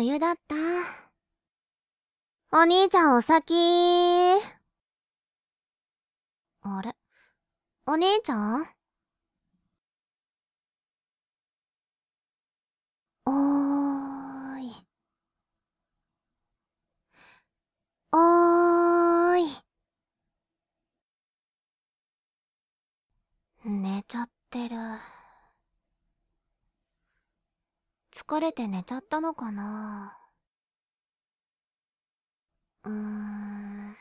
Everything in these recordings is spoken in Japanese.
お湯だった。お兄ちゃんお先あれお姉ちゃんおーい。おーい。寝ちゃってる。疲れて寝ちゃったのかなうーん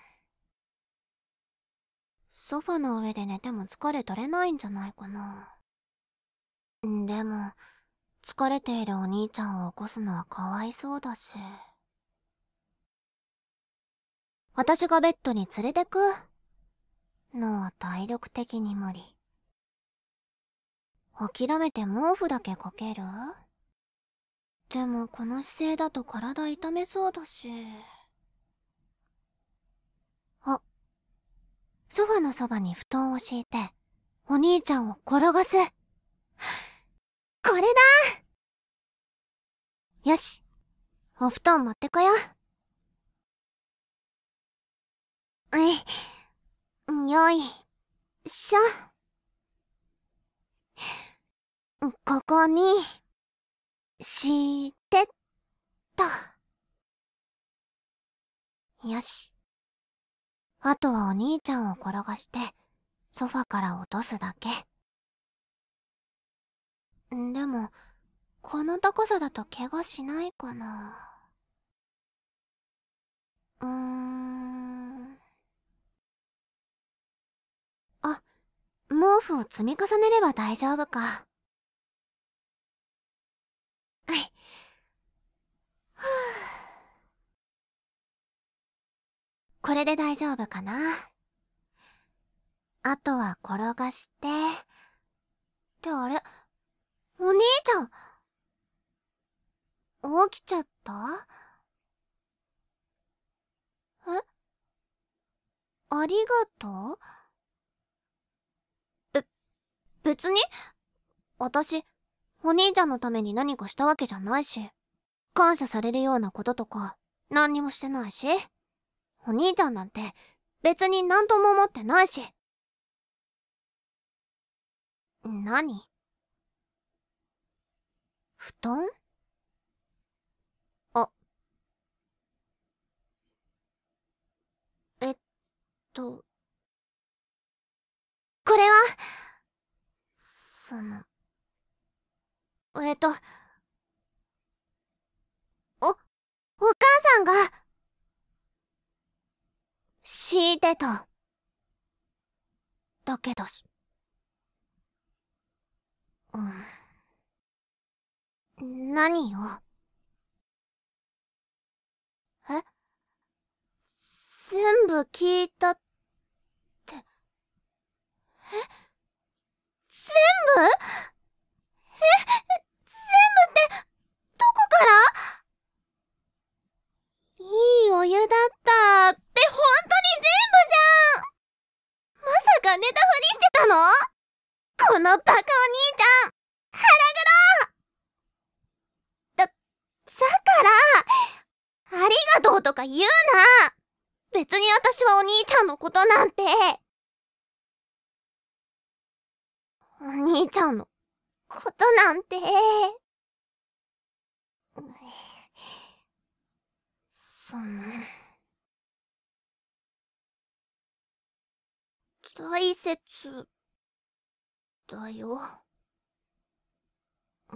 ソファの上で寝ても疲れ取れないんじゃないかなでも疲れているお兄ちゃんを起こすのはかわいそうだし私がベッドに連れてくのは体力的に無理諦めて毛布だけかけるでもこの姿勢だと体痛めそうだし。あ、ソファのそばに布団を敷いて、お兄ちゃんを転がす。これだよし、お布団持ってこよう。えい、よい、しょ。ここに、してた。と。よし。あとはお兄ちゃんを転がして、ソファから落とすだけ。でも、この高さだと怪我しないかな。うーん。あ、毛布を積み重ねれば大丈夫か。これで大丈夫かなあとは転がしてってあれお兄ちゃん起きちゃったえありがとうべ、別に私、お兄ちゃんのために何かしたわけじゃないし、感謝されるようなこととか、何にもしてないし。お兄ちゃんなんて別に何とも思ってないし。何布団あ。えっと。これは、その、えっと、お、お母さんが、聞いてた。だけどし。うん。何よ。え全部聞いたって。とか言うな別に私はお兄ちゃんのことなんて。お兄ちゃんのことなんて。そんな。大切だよ。う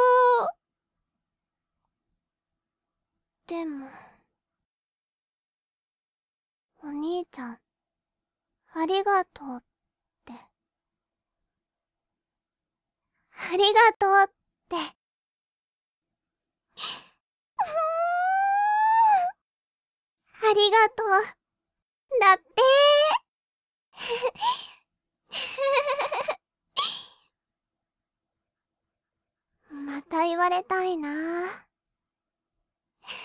でもお兄ちゃんありがとうってありがとうってーんありがとうだって また言われたいな。